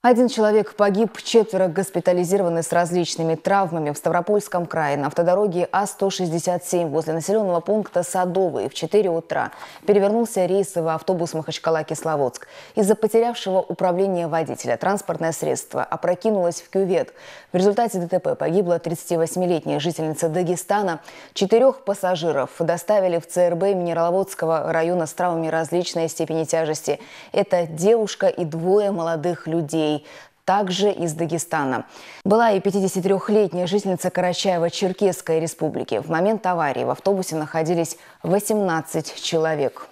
Один человек погиб, четверо госпитализированы с различными травмами в Ставропольском крае на автодороге А-167 возле населенного пункта Садовый в 4 утра. Перевернулся рейсовый автобус Махачкала-Кисловодск. Из-за потерявшего управления водителя транспортное средство опрокинулось в кювет. В результате ДТП погибла 38-летняя жительница Дагестана. Четырех пассажиров доставили в ЦРБ Минераловодского района с травмами различной степени тяжести. Это девушка и двое молодых людей. Россией также из Дагестана. Была и 53-летняя жительница Карачаева-Черкесской республики. В момент аварии в автобусе находились 18 человек.